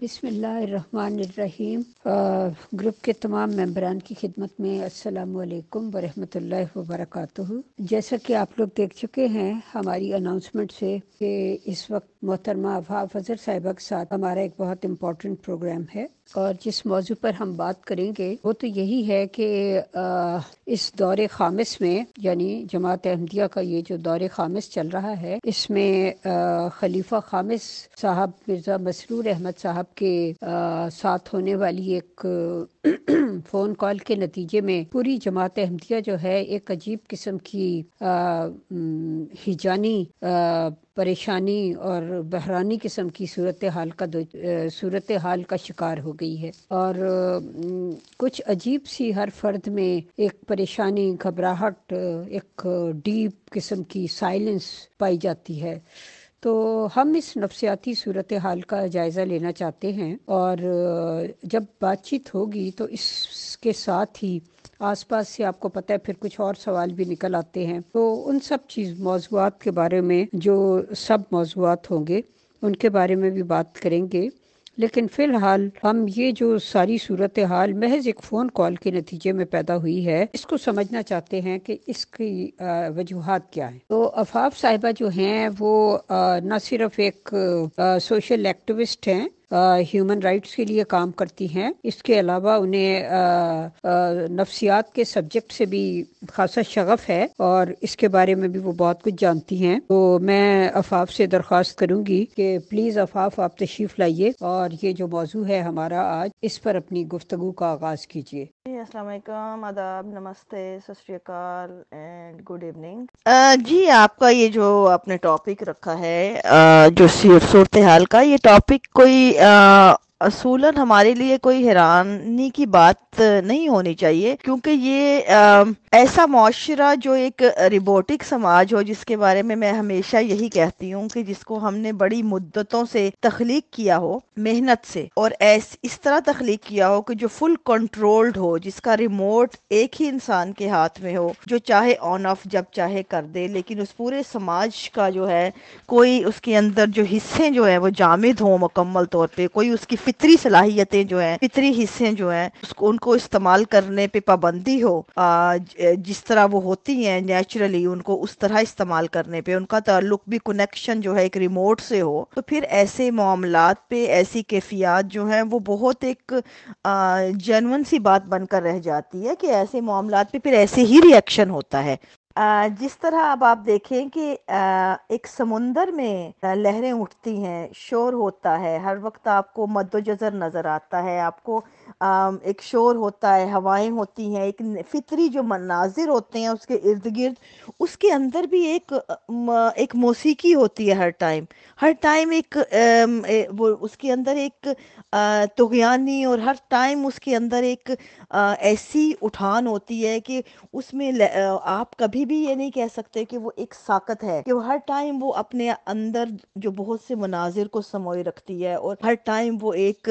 बिसमीम ग्रुप के तमाम मेम्बरान की खिदमत में असलकम वरम् वबरक जैसा कि आप लोग देख चुके हैं हमारी अनाउंसमेंट से कि इस वक्त मोहतरमा अफा फजर साहिबा के साथ हमारा एक बहुत इम्पोर्टेंट प्रोग्राम है और जिस मौजू पर हम बात करेंगे वो तो यही है कि इस दौर खामिस में यानी जमात अहमदिया का ये जो दौर खामिस चल रहा है इसमें खलीफा खामिस साहब मिर्ज़ा मसरूर अहमद साहब के साथ होने वाली एक फ़ोन कॉल के नतीजे में पूरी जमात अहमदिया जो है एक अजीब किस्म की आ, हिजानी आ, परेशानी और बहरानी किस्म की सूरत हाल का सूरत हाल का शिकार हो गई है और कुछ अजीब सी हर फर्द में एक परेशानी घबराहट एक डीप किस्म की साइलेंस पाई जाती है तो हम इस नफसियाती सूरत हाल का जायज़ा लेना चाहते हैं और जब बातचीत होगी तो इसके साथ ही आसपास से आपको पता है फिर कुछ और सवाल भी निकल आते हैं तो उन सब चीज़ मौजूद के बारे में जो सब मौजूद होंगे उनके बारे में भी बात करेंगे लेकिन फ़िलहाल हम ये जो सारी सूरत हाल महज एक फ़ोन कॉल के नतीजे में पैदा हुई है इसको समझना चाहते हैं कि इसकी वजूहत क्या है तो अफाफ साहिबा जो हैं वो न सिर्फ एक सोशल एक्टिविस्ट हैं ह्यूमन राइट्स के लिए काम करती हैं इसके अलावा उन्हें नफ्सियात के सब्जेक्ट से भी खासा शगफ है और इसके बारे में भी वो बहुत कुछ जानती हैं तो मैं अफाफ से दरख्वास्त करूंगी कि प्लीज़ अफाफ आप तशरीफ़ लाइए और ये जो मौजू है हमारा आज इस पर अपनी गुफ्तगु का आगाज़ कीजिए आदाब नमस्ते सतरीकाल एंड गुड इवनिंग जी आपका ये जो आपने टॉपिक रखा है uh, जो सूरत हाल का ये टॉपिक कोई uh, असूलन हमारे लिए कोई हैरानी की बात नहीं होनी चाहिए क्योंकि ये आ, ऐसा माशरा जो एक रिबोटिक समाज हो जिसके बारे में मैं हमेशा यही कहती हूँ कि जिसको हमने बड़ी मुद्दतों से तख्लीक किया हो मेहनत से और ऐस इस तरह तख्लीक किया हो कि जो फुल कंट्रोल्ड हो जिसका रिमोट एक ही इंसान के हाथ में हो जो चाहे ऑन ऑफ जब चाहे कर दे लेकिन उस पूरे समाज का जो है कोई उसके अंदर जो हिस्से जो है वो जामिद हो मुकम्मल तौर पर कोई उसकी फित्री सलाहियतें जो है फितरी हिस्से जो है उसको उनको इस्तेमाल करने पे पाबंदी हो आ, जिस तरह वो होती हैं नेचुरली उनको उस तरह इस्तेमाल करने पे उनका ताल्लुक भी कनेक्शन जो है एक रिमोट से हो तो फिर ऐसे मामला पे ऐसी कैफियात जो है वो बहुत एक जेनवन सी बात बनकर रह जाती है कि ऐसे मामला पे फिर ऐसे ही रिएक्शन होता है जिस तरह अब आप देखें कि एक समुंदर में लहरें उठती हैं शोर होता है हर वक्त आपको मद्दोजर नज़र आता है आपको एक शोर होता है हवाएं होती हैं एक फितरी जो मनाजिर होते हैं उसके इर्द गिर्द उसके अंदर भी एक एक मौसीकी होती है हर टाइम हर टाइम एक वो उसके अंदर एक तुगयानी और हर टाइम उसके अंदर एक ऐसी उठान होती है कि उसमें आप कभी भी ये नहीं कह सकते कि वो एक साकत है कि हर टाइम वो अपने अंदर जो बहुत से मनाजिर को समोए रखती है और हर टाइम वो एक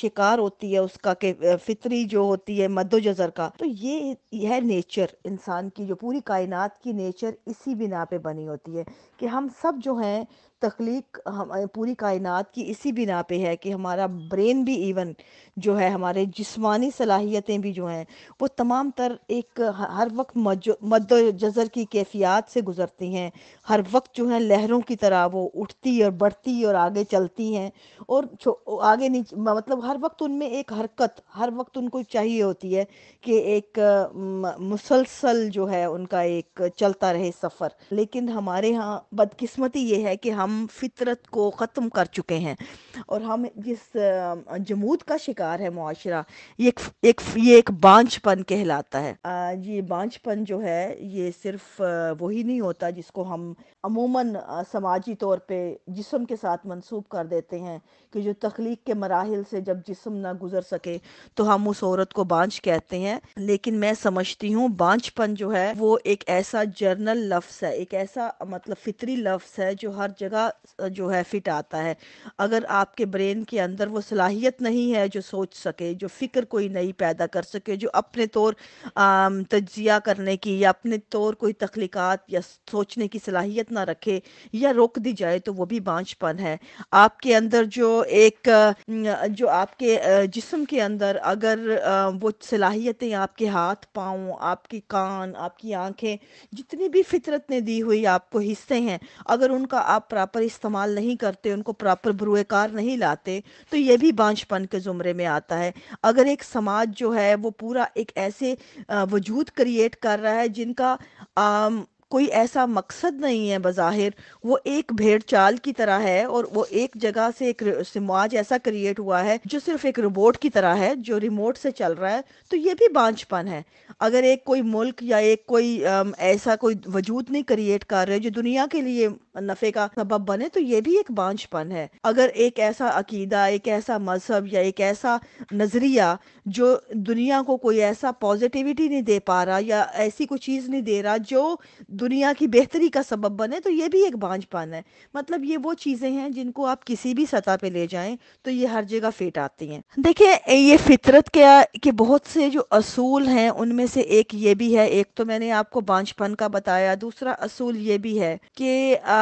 शिकार होती है उस का के फितरी जो होती है मद्दो जजर का तो ये यह नेचर इंसान की जो पूरी कायनात की नेचर इसी बिना पे बनी होती है कि हम सब जो हैं तख्लीक हम पूरी कायनात की इसी बिना पे है कि हमारा ब्रेन भी इवन जो है हमारे जिस्मानी सलाहियतें भी जो हैं वो तमाम तर एक हर वक्त मद जज़र की कैफियत से गुजरती हैं हर वक्त जो है लहरों की तरह वो उठती और बढ़ती और आगे चलती हैं और आगे नीचे मतलब हर वक्त उनमें एक हरकत हर वक्त उनको चाहिए होती है कि एक मुसलसल जो है उनका एक चलता रहे सफ़र लेकिन हमारे यहाँ बदकस्मती ये है कि हम हम फितरत को ख़त्म कर चुके हैं और हम जिस जमूद का शिकार है माशरा ये एक, एक ये एक बांझपन कहलाता है ये बांझपन जो है ये सिर्फ वही नहीं होता जिसको हम अमूमन समाजी तौर पे जिसम के साथ मंसूब कर देते हैं कि जो तख्लीक के मराहल से जब जिसम ना गुजर सके तो हम उस औरत को बांझ कहते हैं लेकिन मैं समझती हूँ बांझपन जो है वो एक ऐसा जर्नल लफ्स है एक ऐसा मतलब फितरी लफ्स है जो हर जगह का जो है फिट आता है अगर आपके ब्रेन के अंदर वो सलाहियत नहीं है जो सोच सके जो फिक्र कोई नई पैदा कर सके जो अपने तौर तजिया करने की या अपने तौर कोई तख्लीक़ात या सोचने की सलाहियत ना रखे या रोक दी जाए तो वो भी बाँझपन है आपके अंदर जो एक जो आपके जिसम के अंदर अगर वो सलाहियतें आपके हाथ पाँव आपकी कान आपकी आंखें जितनी भी फितरत ने दी हुई आपको हिस्से हैं अगर उनका आप प्राप्त प्रॉपर इस्तेमाल नहीं करते उनको प्रॉपर बुरुएकार नहीं लाते तो ये भी बांझपन के ज़ुमरे में आता है अगर एक समाज जो है वो पूरा एक ऐसे वजूद क्रिएट कर रहा है जिनका आम, कोई ऐसा मकसद नहीं है बज़ाहिर वो एक भेड़ चाल की तरह है और वो एक जगह से एक समाज ऐसा क्रिएट हुआ है जो सिर्फ एक रोबोट की तरह है जो रिमोट से चल रहा है तो ये भी बांझपन है अगर एक कोई मुल्क या एक कोई ऐसा कोई वजूद नहीं क्रिएट कर रहे जो दुनिया के लिए नफे का सबब बने तो ये भी एक बांझपन है अगर एक ऐसा अकीदा एक ऐसा मजहब या एक ऐसा नज़रिया जो दुनिया को कोई ऐसा पॉजिटिविटी नहीं दे पा रहा या ऐसी कोई चीज़ नहीं दे रहा जो दुनिया की बेहतरी का सबब बने तो ये भी एक बांझपन है मतलब ये वो चीज़ें हैं जिनको आप किसी भी सतह पे ले जाएं तो ये हर जगह फिट आती हैं देखिए ये फितरत क्या के बहुत से जो असूल हैं उनमें से एक ये भी है एक तो मैंने आपको बांझपन का बताया दूसरा असूल ये भी है कि आ,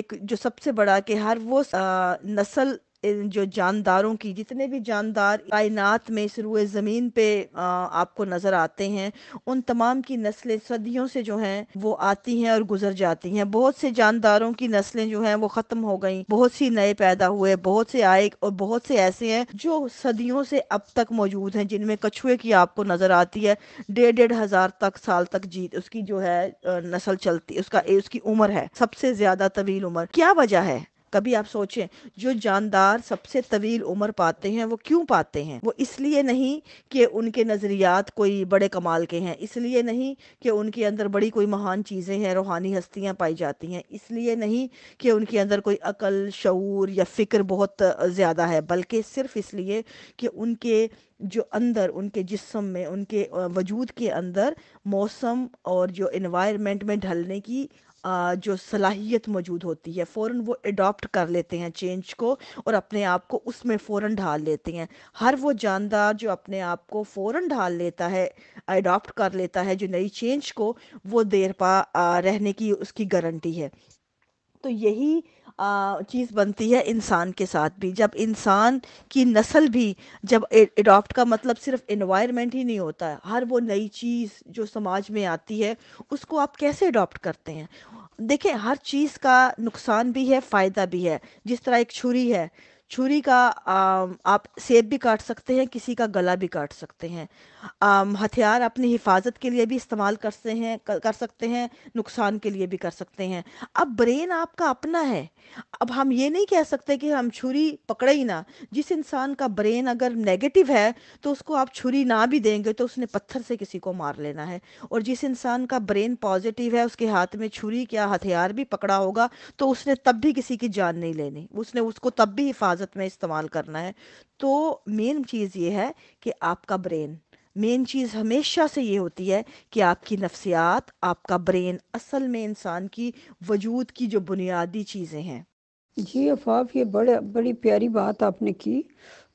एक जो सबसे बड़ा कि हर वो नस्ल जो जानदारों की जितने भी जानदार कायनात में इस रुए ज़मीन पे आपको नज़र आते हैं उन तमाम की नस्लें सदियों से जो हैं वो आती हैं और गुजर जाती हैं बहुत से जानदारों की नस्लें जो हैं वो ख़त्म हो गई बहुत सी नए पैदा हुए बहुत से आए और बहुत से ऐसे हैं जो सदियों से अब तक मौजूद हैं जिनमें कछुए की आपको नज़र आती है डेढ़ डेढ़ हज़ार तक साल तक जीत उसकी जो है नस्ल चलती उसका उसकी उम्र है सबसे ज़्यादा तवील उम्र क्या वजह है कभी आप सोचें जो जानदार सबसे तवील उम्र पाते हैं वो क्यों पाते हैं वो इसलिए नहीं कि उनके नज़रियात कोई बड़े कमाल के हैं इसलिए नहीं कि उनके अंदर बड़ी कोई महान चीज़ें हैं रूहानी हस्तियाँ पाई जाती हैं इसलिए नहीं कि उनके अंदर कोई अकल शूर या फ़िक्र बहुत ज़्यादा है बल्कि सिर्फ इसलिए कि उनके जो अंदर उनके जिस्म में उनके वजूद के अंदर मौसम और जो इन्वायरमेंट में ढलने की जो सलाहियत मौजूद होती है फ़ौर वो एडॉप्ट कर लेते हैं चेंज को और अपने आप को उसमें फ़ौर ढाल लेते हैं हर वो जानदार जो अपने आप को फ़ौर ढाल लेता है अडोप्ट कर लेता है जो नई चेंज को वो देर पा रहने की उसकी गारंटी है तो यही चीज़ बनती है इंसान के साथ भी जब इंसान की नस्ल भी जब एडॉप्ट का मतलब सिर्फ इन्वायरमेंट ही नहीं होता है हर वो नई चीज़ जो समाज में आती है उसको आप कैसे एडॉप्ट करते हैं देखें हर चीज़ का नुकसान भी है फ़ायदा भी है जिस तरह एक छुरी है छुरी का आ, आप सेब भी काट सकते हैं किसी का गला भी काट सकते हैं हथियार अपनी हिफाजत के लिए भी इस्तेमाल करते हैं कर, कर सकते हैं नुकसान के लिए भी कर सकते हैं अब ब्रेन आपका अपना है अब हम ये नहीं कह सकते कि हम छुरी पकड़े ही ना जिस इंसान का ब्रेन अगर नेगेटिव है तो उसको आप छुरी ना भी देंगे तो उसने पत्थर से किसी को मार लेना है और जिस इंसान का ब्रेन पॉजिटिव है उसके हाथ में छुरी क्या हथियार भी पकड़ा होगा तो उसने तब भी किसी की जान नहीं लेनी उसने उसको तब भी हिफाजत हिफाजत में इस्तेमाल करना है तो मेन चीज़ ये है कि आपका ब्रेन मेन चीज़ हमेशा से ये होती है कि आपकी नफ्सियात आपका ब्रेन असल में इंसान की वजूद की जो बुनियादी चीज़ें हैं जी अफाफ ये बड़े बड़ी प्यारी बात आपने की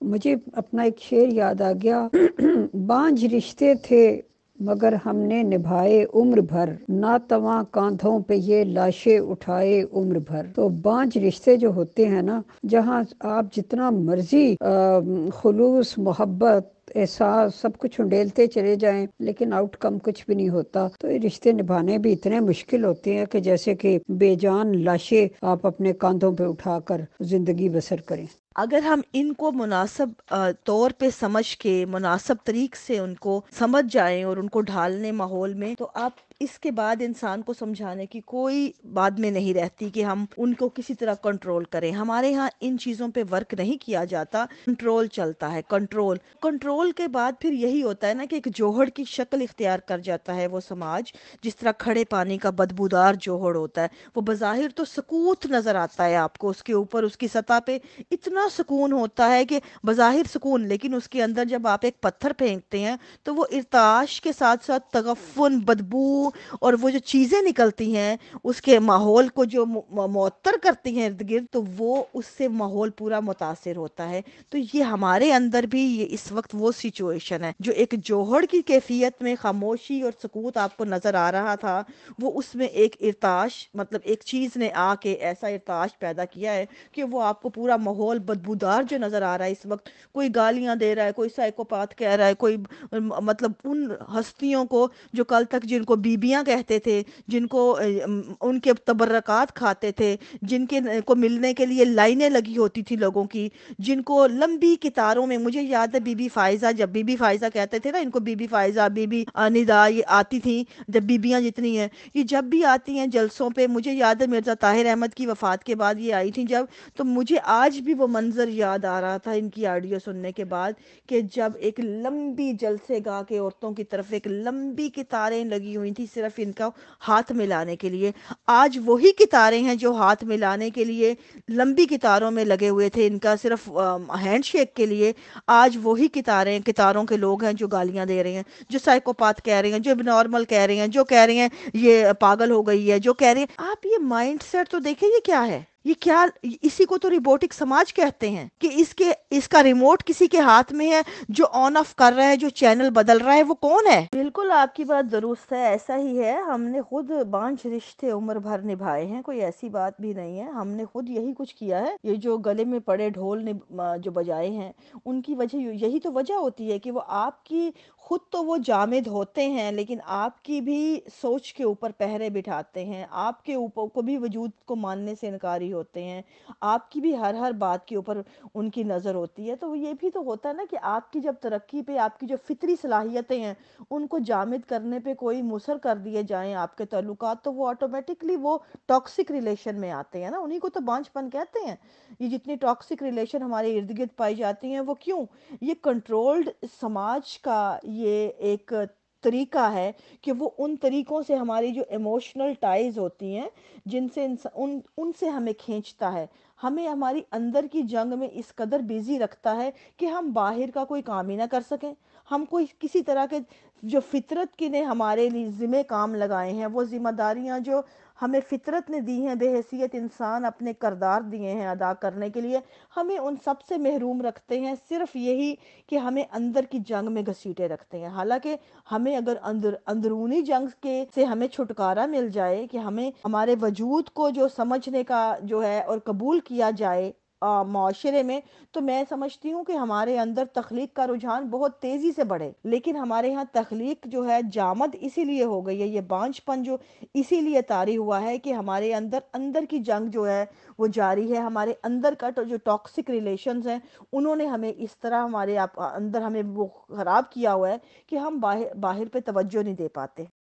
मुझे अपना एक शेर याद आ गया बांझ रिश्ते थे मगर हमने निभाए उम्र भर ना तवा कांधों पे ये लाशें उठाए उम्र भर तो बांझ रिश्ते जो होते हैं ना जहाँ आप जितना मर्जी खलूस मोहब्बत एहसास सब कुछ उंडेलते चले जाएं लेकिन आउटकम कुछ भी नहीं होता तो ये रिश्ते निभाने भी इतने मुश्किल होते हैं कि जैसे कि बेजान लाशें आप अपने कांधों पे उठाकर जिंदगी बसर करें अगर हम इनको मुनासब तौर पे समझ के मुनासब तरीक से उनको समझ जाएं और उनको ढालने माहौल में तो आप इसके बाद इंसान को समझाने की कोई बाद में नहीं रहती कि हम उनको किसी तरह कंट्रोल करें हमारे यहाँ इन चीज़ों पे वर्क नहीं किया जाता कंट्रोल चलता है कंट्रोल कंट्रोल के बाद फिर यही होता है ना कि एक जोहड़ की शक्ल इख्तियार कर जाता है वो समाज जिस तरह खड़े पानी का बदबूदार जोहड़ होता है वो बाहिर तो सकूत नज़र आता है आपको उसके ऊपर उसकी सतह पे इतना सुकून होता है कि बाहिर सुकून लेकिन उसके अंदर जब आप एक पत्थर फेंकते हैं तो वो इर्ताश के साथ साथ तगफन बदबू हूँ और वो जो चीज़ें निकलती हैं उसके माहौल को जो मअतर करती हैं इर्द गिर्द तो वो उससे माहौल पूरा मुतासर होता है तो ये हमारे अंदर भी ये इस वक्त वो सिचुएशन है जो एक जोहड़ की कैफियत में खामोशी और सकूत आपको नज़र आ रहा था वो उसमें एक इरताश मतलब एक चीज़ ने आके ऐसा इरताश पैदा किया है कि वो आपको पूरा माहौल बदबूदार जो नज़र आ रहा है इस वक्त कोई गालियाँ दे रहा है कोई साइकोपाथ कह रहा है कोई मतलब उन हस्तियों को जो कल तक जिनको बी बीबियाँ कहते थे जिनको उनके तबरक़ात खाते थे जिनके को मिलने के लिए लाइनें लगी होती थी लोगों की जिनको लंबी कितारों में मुझे याद है बीबी फायजा जब बीबी फायजा कहते थे ना इनको बीबी फायजा बीबी निदा ये आती थी जब बीबियाँ जितनी हैं ये जब भी आती हैं जलसों पर मुझे याद है मिर्ज़ा ताहिर अहमद की वफ़ात के बाद ये आई थी जब तो मुझे आज भी वो मंज़र याद आ रहा था इनकी आडियो सुनने के बाद कि जब एक लंबी जलसे गा के औरतों की तरफ एक लंबी कितारें लगी हुई थी सिर्फ इनका हाथ मिलाने के लिए आज वही कितारें हैं जो हाथ मिलाने के लिए लंबी कितारों में लगे हुए थे इनका सिर्फ हैंड शेक के लिए आज वही कितारें कितारों के लोग हैं जो गालियां दे रहे हैं जो साइकोपात कह रहे हैं जो नॉर्मल कह रहे हैं जो कह रहे हैं ये पागल हो गई है जो कह रहे हैं आप ये माइंड सेट तो देखें ये क्या है ये क्या इसी को तो रिबोटिक समाज कहते हैं कि इसके इसका रिमोट किसी के हाथ में है जो ऑन ऑफ कर रहा है जो चैनल बदल रहा है वो कौन है बिल्कुल आपकी बात दुरुस्त है ऐसा ही है हमने खुद बांझ रिश्ते उम्र भर निभाए हैं कोई ऐसी बात भी नहीं है हमने खुद यही कुछ किया है ये जो गले में पड़े ढोल ने जो बजाए हैं उनकी वजह यही तो वजह होती है कि वो आपकी खुद तो वो जामिद होते हैं लेकिन आपकी भी सोच के ऊपर पहरे बिठाते हैं आपके ऊपर को भी वजूद को मानने से इनकारी होते हैं आपकी भी हर हर बात के ऊपर उनकी नज़र होती है तो ये भी तो होता है ना कि आपकी जब तरक्की पे आपकी जो फितरी सलाहियतें हैं उनको जामिद करने पे कोई मुसर कर दिए जाएं आपके तल्लुक तो वो ऑटोमेटिकली वो टॉक्सिक रिलेशन में आते हैं ना उन्हीं को तो बांझपन कहते हैं ये जितनी टॉक्सिक रिलेशन हमारे इर्द गिर्द पाई जाती हैं वो क्यों ये कंट्रोल्ड समाज का ये एक तरीका है कि वो उन तरीकों से हमारी जो इमोशनल टाइज होती हैं जिनसे उन उनसे हमें खींचता है हमें हमारी अंदर की जंग में इस कदर बिजी रखता है कि हम बाहर का कोई काम ही ना कर सकें हमको किसी तरह के जो फितरत की ने हमारे लिए ज़िम्मे काम लगाए हैं वो जिम्मेदारियां जो हमें फितरत ने दी हैं बेहसीत इंसान अपने करदार दिए हैं अदा करने के लिए हमें उन सब से महरूम रखते हैं सिर्फ यही कि हमें अंदर की जंग में घसीटे रखते हैं हालांकि हमें अगर अंदर अंदरूनी जंग के से हमें छुटकारा मिल जाए कि हमें हमारे वजूद को जो समझने का जो है और कबूल किया जाए माशरे में तो मैं समझती हूँ कि हमारे अंदर तख्लीक का रुझान बहुत तेज़ी से बढ़े लेकिन हमारे यहाँ तख्लीक जो है जामद इसीलिए हो गई है ये बांझपन जो इसीलिए तारी हुआ है कि हमारे अंदर अंदर की जंग जो है वो जारी है हमारे अंदर का तो जो टॉक्सिक रिलेशन है उन्होंने हमें इस तरह हमारे आप अंदर हमें वो ख़राब किया हुआ है कि हम बाहर बाहर पर तवज्जो नहीं दे पाते